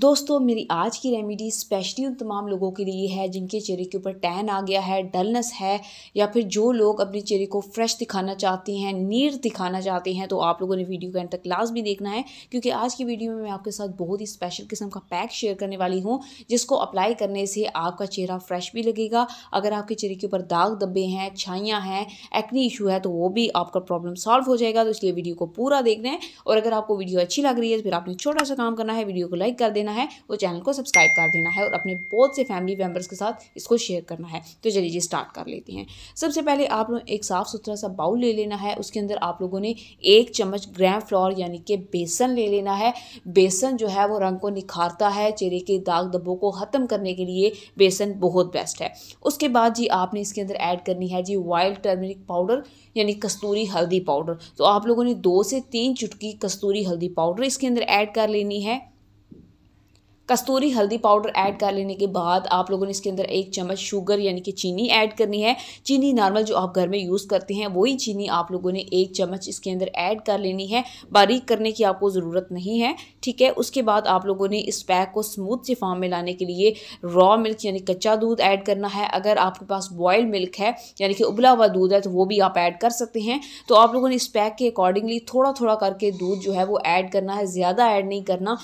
दोस्तों मेरी आज की रेमेडी स्पेशली उन तमाम लोगों के लिए है जिनके चेहरे के ऊपर टैन आ गया है डलनेस है या फिर जो लोग अपने चेहरे को फ्रेश दिखाना चाहते हैं नीर दिखाना चाहते हैं तो आप लोगों ने वीडियो का एंड तक लास्ट भी देखना है क्योंकि आज की वीडियो में मैं आपके साथ बहुत ही स्पेशल किस्म का पैक शेयर करने वाली हूँ जिसको अप्लाई करने से आपका चेहरा फ्रेश भी लगेगा अगर आपके चेहरे के ऊपर दाग दब्बे हैं छाइयाँ हैं एक्नी इशू है तो वो भी आपका प्रॉब्लम सॉल्व हो जाएगा तो इसलिए वीडियो को पूरा देखना है और अगर आपको वीडियो अच्छी लग रही है तो फिर आपने छोटा सा काम करना है वीडियो को लाइक कर देना देना है और चैनल को सब्सक्राइब कर देना है और अपने बहुत से फैमिली मेम्बर्स के साथ इसको शेयर करना है तो चलिए जी स्टार्ट कर लेते हैं सबसे पहले आप लोग एक साफ़ सुथरा सा बाउल ले लेना है उसके अंदर आप लोगों ने एक चम्मच ग्राम फ्लॉर यानी कि बेसन ले लेना है बेसन जो है वो रंग को निखारता है चेहरे के दाग दब्बों को ख़त्म करने के लिए बेसन बहुत बेस्ट है उसके बाद जी आपने इसके अंदर ऐड करनी है जी वाइल्ड टर्मरिक पाउडर यानी कस्तूरी हल्दी पाउडर तो आप लोगों ने दो से तीन चुटकी कस्तूरी हल्दी पाउडर इसके अंदर ऐड कर लेनी है कस्तूरी हल्दी पाउडर ऐड कर लेने के बाद आप लोगों ने इसके अंदर एक चम्मच शुगर यानी कि चीनी ऐड करनी है चीनी नॉर्मल जो आप घर में यूज़ करते हैं वही चीनी आप लोगों ने एक चम्मच इसके अंदर ऐड कर लेनी है बारीक करने की आपको ज़रूरत नहीं है ठीक है उसके बाद आप लोगों ने इस पैक को स्मूथ से फॉर्म में लाने के लिए रॉ मिल्क यानी कच्चा दूध ऐड करना है अगर आपके पास बॉयल्ड मिल्क है यानी कि उबला हुआ दूध है तो वो भी आप ऐड कर सकते हैं तो आप लोगों ने इस पैक के अकॉर्डिंगली थोड़ा थोड़ा करके दूध जो है वो ऐड करना है ज़्यादा ऐड नहीं करना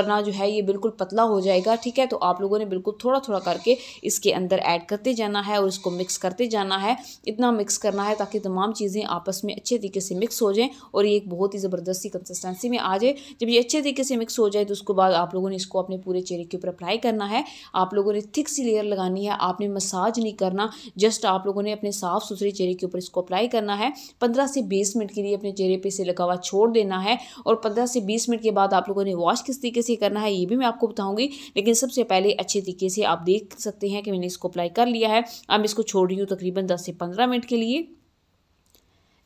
वरना जो है ये बिल्कुल पतला हो जाएगा ठीक है तो आप लोगों ने बिल्कुल थोड़ा थोड़ा करके इसके अंदर ऐड करते जाना है और इसको मिक्स करते जाना है इतना मिक्स करना है ताकि तमाम चीज़ें आपस में अच्छे तरीके से मिक्स हो जाएँ और ये एक बहुत ही ज़बरदस्ती कंसिस्टेंसी में आ जाए जब ये अच्छे तरीके से मिक्स हो जाए तो उसके बाद आप लोगों ने इसको अपने पूरे चेहरे के ऊपर अप्लाई करना है आप लोगों ने थिक सी लेयर लगानी है आपने मसाज नहीं करना जस्ट आप लोगों ने अपने साफ़ सुथरे चेहरे के ऊपर इसको अप्लाई करना है पंद्रह से बीस मिनट के लिए अपने चेहरे पर इसे लगावा छोड़ देना है और पंद्रह से बीस मिनट के बाद आप लोगों ने वॉश किस तरीके से करना है ये भी मैं आपको आपको बताऊंगी लेकिन सबसे पहले अच्छे तरीके से आप देख सकते हैं कि मैंने इसको अप्लाई कर लिया है अब इसको छोड़ रही हूँ तकरीबन दस से पंद्रह मिनट के लिए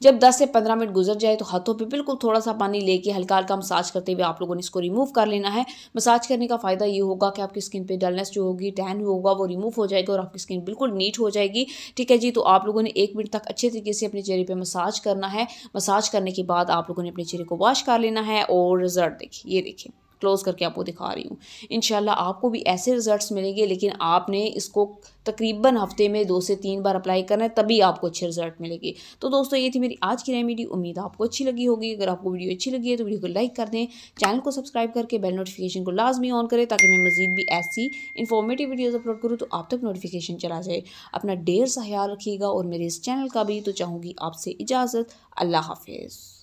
जब 10 से 15 मिनट गुजर जाए तो हाथों पे बिल्कुल थोड़ा सा पानी लेके हल्का हल्का मसाज करते हुए आप लोगों ने इसको रिमूव कर लेना है मसाज करने का फ़ायदा ये होगा कि आपकी स्किन पे डलनेस जो होगी टैन होगा वो रिमूव हो जाएगा और आपकी स्किन बिल्कुल नीट हो जाएगी ठीक है जी तो आप लोगों ने एक मिनट तक अच्छे तरीके से अपने चेहरे पर मसाज करना है मसाज करने के बाद आप लोगों ने अपने चेहरे को वॉश कर लेना है और रिजल्ट देखिए ये देखिए क्लोज़ करके आपको दिखा रही हूँ इन आपको भी ऐसे रिज़ल्ट मिलेंगे लेकिन आपने इसको तकरीबन हफ्ते में दो से तीन बार अप्लाई करना है तभी आपको अच्छे रिजल्ट मिलेंगे तो दोस्तों ये थी मेरी आज की रेमेडी उम्मीद आपको अच्छी लगी होगी अगर आपको वीडियो अच्छी लगी है तो वीडियो को लाइक कर दें चैनल को सब्सक्राइब करके बेल नोटिफिकेशन को लाजमी ऑन करें ताकि मैं मजीद भी ऐसी इन्फॉर्मेटिव वीडियोज़ अपलोड करूँ तो आप तक नोटिफिकेशन चला जाए अपना ढेर सा ख्याल रखिएगा और मेरे इस चैनल का भी तो चाहूँगी आपसे इजाज़त अल्लाह हाफिज़